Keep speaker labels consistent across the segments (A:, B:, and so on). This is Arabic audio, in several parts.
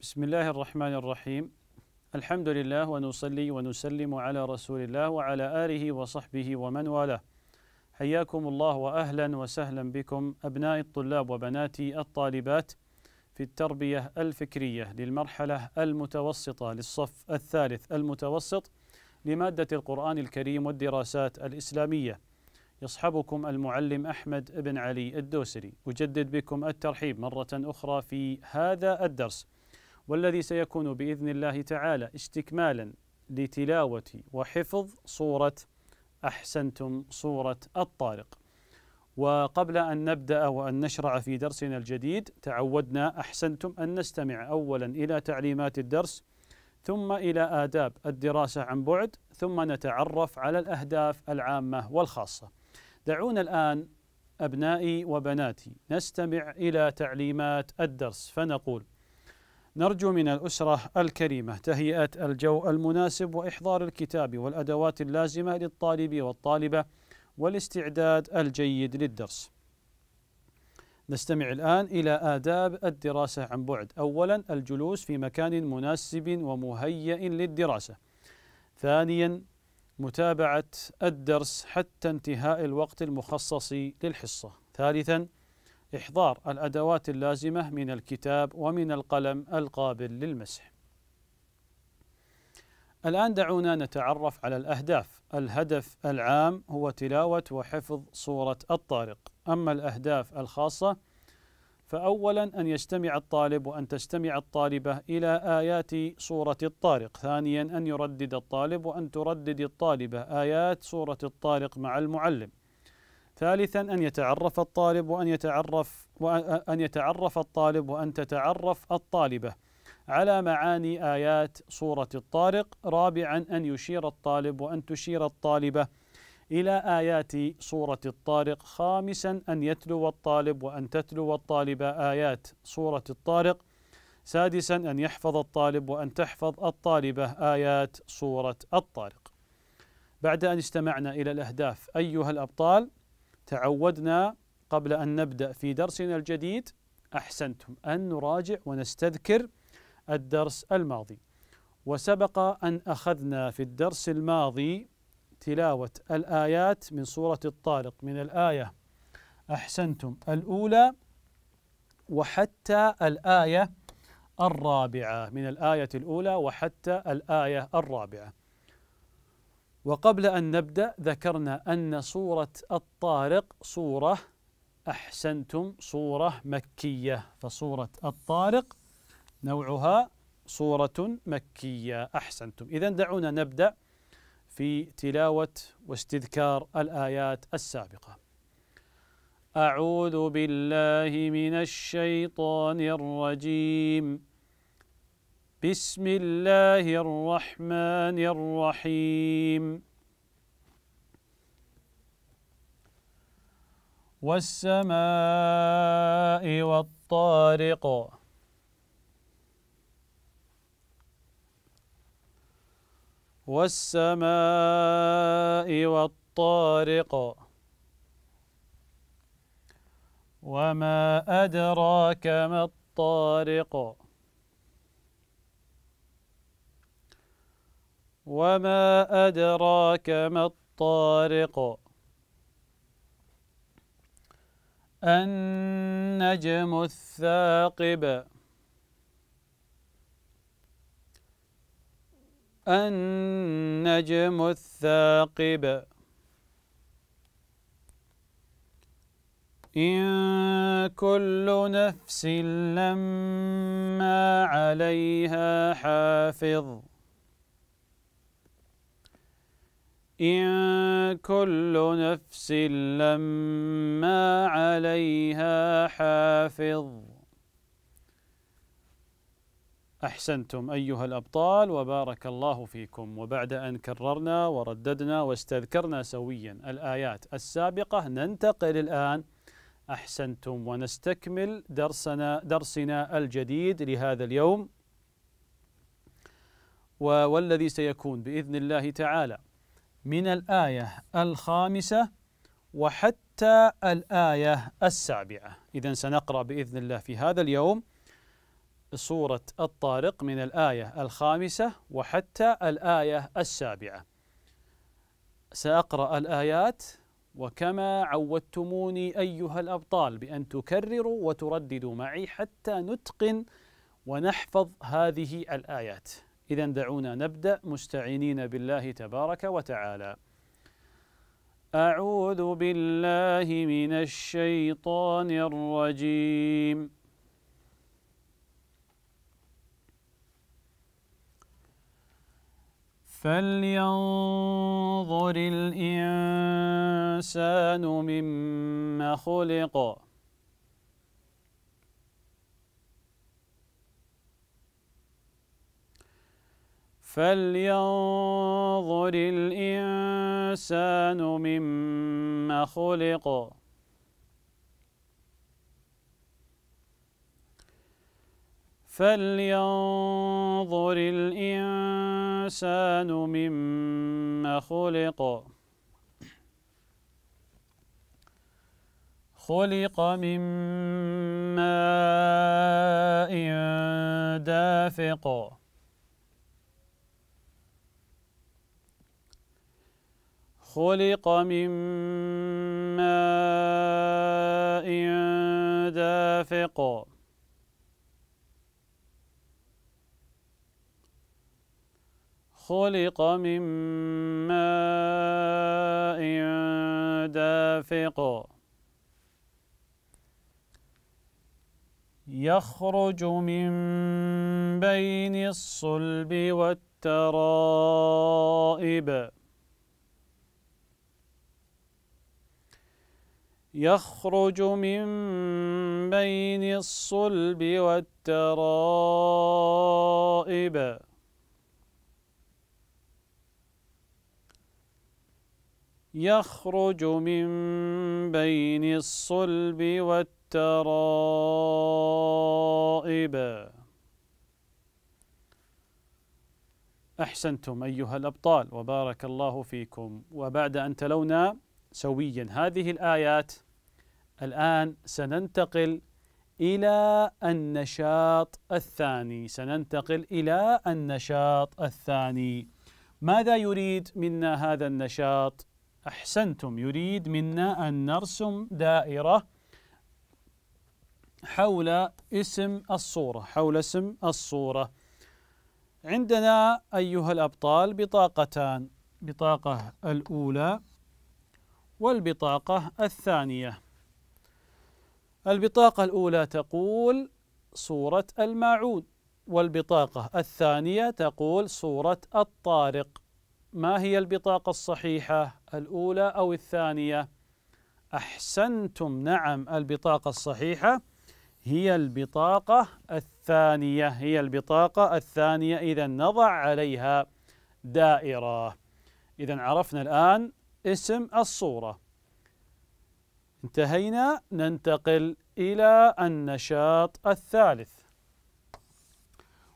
A: بسم الله الرحمن الرحيم الحمد لله ونصلي ونسلم على رسول الله وعلى آله وصحبه ومن والاه حياكم الله وأهلا وسهلا بكم أبناء الطلاب وبناتي الطالبات في التربية الفكرية للمرحلة المتوسطة للصف الثالث المتوسط لمادة القرآن الكريم والدراسات الإسلامية يصحبكم المعلم أحمد بن علي الدوسري أجدد بكم الترحيب مرة أخرى في هذا الدرس والذي سيكون باذن الله تعالى استكمالا لتلاوه وحفظ صوره احسنتم صوره الطارق. وقبل ان نبدا وان نشرع في درسنا الجديد تعودنا احسنتم ان نستمع اولا الى تعليمات الدرس ثم الى اداب الدراسه عن بعد ثم نتعرف على الاهداف العامه والخاصه. دعونا الان ابنائي وبناتي نستمع الى تعليمات الدرس فنقول نرجو من الأسرة الكريمة تهيئة الجو المناسب وإحضار الكتاب والأدوات اللازمة للطالب والطالبة والاستعداد الجيد للدرس. نستمع الآن إلى آداب الدراسة عن بعد. أولا الجلوس في مكان مناسب ومهيئ للدراسة. ثانيا متابعة الدرس حتى انتهاء الوقت المخصص للحصة. ثالثا إحضار الأدوات اللازمة من الكتاب ومن القلم القابل للمسح. الآن دعونا نتعرف على الأهداف. الهدف العام هو تلاوة وحفظ سورة الطارق، أما الأهداف الخاصة فأولا أن يستمع الطالب وأن تستمع الطالبة إلى آيات سورة الطارق، ثانيا أن يردد الطالب وأن تردد الطالبة آيات سورة الطارق مع المعلم. ثالثا أن يتعرف الطالب وأن يتعرف وأن يتعرف الطالب وأن تتعرف الطالبة على معاني آيات سورة الطارق رابعا أن يشير الطالب وأن تشير الطالبة إلى آيات سورة الطارق خامسا أن يتلو الطالب وأن تتلو الطالبة آيات سورة الطارق سادسا أن يحفظ الطالب وأن تحفظ الطالبة آيات سورة الطارق بعد أن استمعنا إلى الأهداف أيها الأبطال تعودنا قبل أن نبدأ في درسنا الجديد أحسنتم أن نراجع ونستذكر الدرس الماضي وسبق أن أخذنا في الدرس الماضي تلاوة الآيات من سورة الطارق من الآية أحسنتم الأولى وحتى الآية الرابعة من الآية الأولى وحتى الآية الرابعة وقبل أن نبدأ ذكرنا أن سورة الطارق سورة أحسنتم سورة مكية فسورة الطارق نوعها سورة مكية أحسنتم إذا دعونا نبدأ في تلاوة واستذكار الآيات السابقة أعوذ بالله من الشيطان الرجيم بسم الله الرحمن الرحيم والسماء والطارق والسماء والطارق وما أدراك ما الطارق وما أدراك ما الطارق النجم الثاقب النجم الثاقب إن كل نفس لما عليها حافظ إن كل نفس لما عليها حافظ أحسنتم أيها الأبطال وبارك الله فيكم وبعد أن كررنا ورددنا واستذكرنا سويا الآيات السابقة ننتقل الآن أحسنتم ونستكمل درسنا درسنا الجديد لهذا اليوم والذي سيكون بإذن الله تعالى من الآية الخامسة وحتى الآية السابعة إذا سنقرأ بإذن الله في هذا اليوم سورة الطارق من الآية الخامسة وحتى الآية السابعة سأقرأ الآيات وكما عودتموني أيها الأبطال بأن تكرروا وترددوا معي حتى نتقن ونحفظ هذه الآيات إذا دعونا نبدأ مستعينين بالله تبارك وتعالى. أعوذ بالله من الشيطان الرجيم. فلينظر الإنسان مما خلق فلينظر الإنسان مما خلق فلينظر الإنسان مما خلق خلق من ماء دافق خلق من ماء دافق خلق من ماء دافق يخرج من بين الصلب والترائب يخرج من بين الصلب والترائب يخرج من بين الصلب والترائب أحسنتم أيها الأبطال وبارك الله فيكم وبعد أن تلونا سويا هذه الآيات الآن سننتقل إلى النشاط الثاني سننتقل إلى النشاط الثاني ماذا يريد منا هذا النشاط أحسنتم يريد منا أن نرسم دائرة حول اسم الصورة حول اسم الصورة عندنا أيها الأبطال بطاقتان بطاقة الأولى والبطاقة الثانية البطاقة الأولى تقول صورة الماعون والبطاقة الثانية تقول صورة الطارق ما هي البطاقة الصحيحة الأولى أو الثانية أحسنتم نعم البطاقة الصحيحة هي البطاقة الثانية هي البطاقة الثانية إذا نضع عليها دائرة إذا عرفنا الآن اسم الصورة انتهينا ننتقل إلى النشاط الثالث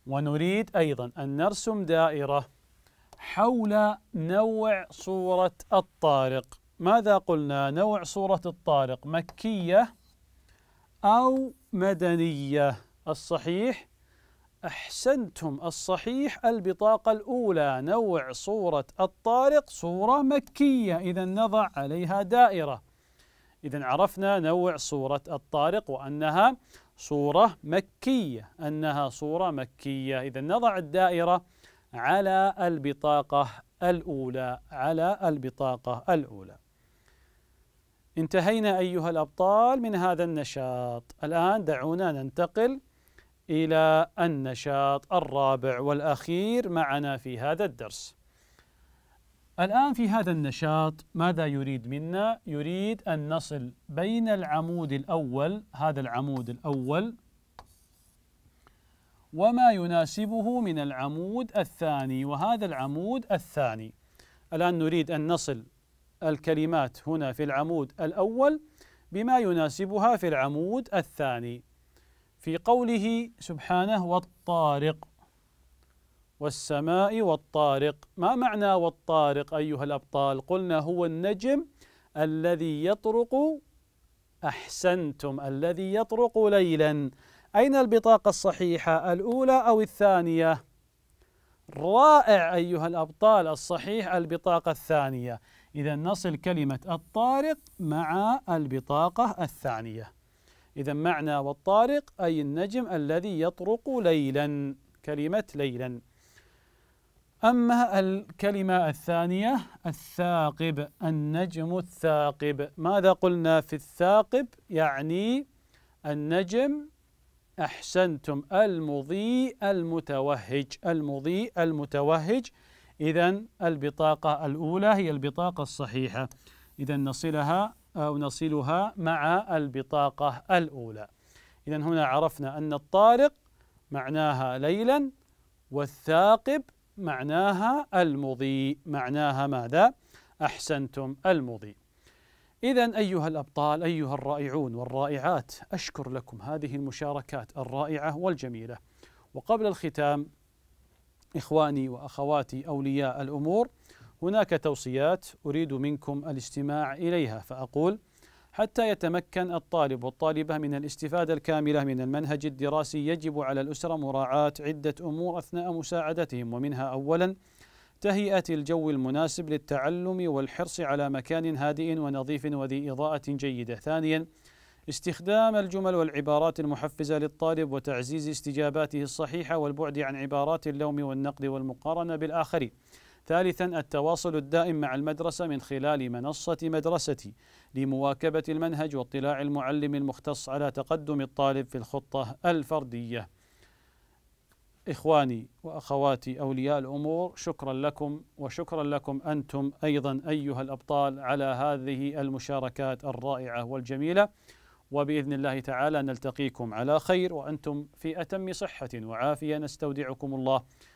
A: ونريد أيضا أن نرسم دائرة حول نوع صورة الطارق ماذا قلنا نوع صورة الطارق مكية أو مدنية الصحيح أحسنتم الصحيح البطاقة الأولى نوع صورة الطارق صورة مكية إذا نضع عليها دائرة إذا عرفنا نوع صورة الطارق وأنها صورة مكية أنها صورة مكية إذا نضع الدائرة على البطاقة الأولى على البطاقة الأولى انتهينا أيها الأبطال من هذا النشاط الآن دعونا ننتقل إلى النشاط الرابع والأخير معنا في هذا الدرس. الآن في هذا النشاط ماذا يريد منا؟ يريد أن نصل بين العمود الأول هذا العمود الأول وما يناسبه من العمود الثاني وهذا العمود الثاني. الآن نريد أن نصل الكلمات هنا في العمود الأول بما يناسبها في العمود الثاني في قوله سبحانه والطارق والسماء والطارق ما معنى والطارق أيها الأبطال قلنا هو النجم الذي يطرق أحسنتم الذي يطرق ليلا أين البطاقة الصحيحة الأولى أو الثانية رائع أيها الأبطال الصحيح البطاقة الثانية إذا نصل كلمة الطارق مع البطاقة الثانية إذا معنى والطارق أي النجم الذي يطرق ليلا كلمة ليلا أما الكلمة الثانية الثاقب النجم الثاقب ماذا قلنا في الثاقب يعني النجم أحسنتم المضيء المتوهج المضيء المتوهج إذا البطاقة الأولى هي البطاقة الصحيحة إذا نصلها أو نصلها مع البطاقة الأولى إذا هنا عرفنا أن الطارق معناها ليلا والثاقب معناها المضي معناها ماذا؟ أحسنتم المضي إذا أيها الأبطال أيها الرائعون والرائعات أشكر لكم هذه المشاركات الرائعة والجميلة وقبل الختام إخواني وأخواتي أولياء الأمور هناك توصيات أريد منكم الاستماع إليها فأقول حتى يتمكن الطالب والطالبة من الاستفادة الكاملة من المنهج الدراسي يجب على الأسرة مراعاة عدة أمور أثناء مساعدتهم ومنها أولاً تهيئة الجو المناسب للتعلم والحرص على مكان هادئ ونظيف وذي إضاءة جيدة ثانياً استخدام الجمل والعبارات المحفزة للطالب وتعزيز استجاباته الصحيحة والبعد عن عبارات اللوم والنقد والمقارنة بالآخرين ثالثا التواصل الدائم مع المدرسة من خلال منصة مدرستي لمواكبة المنهج واطلاع المعلم المختص على تقدم الطالب في الخطة الفردية إخواني وأخواتي أولياء الأمور شكرا لكم وشكرا لكم أنتم أيضا أيها الأبطال على هذه المشاركات الرائعة والجميلة وبإذن الله تعالى نلتقيكم على خير وأنتم في أتم صحة وعافية نستودعكم الله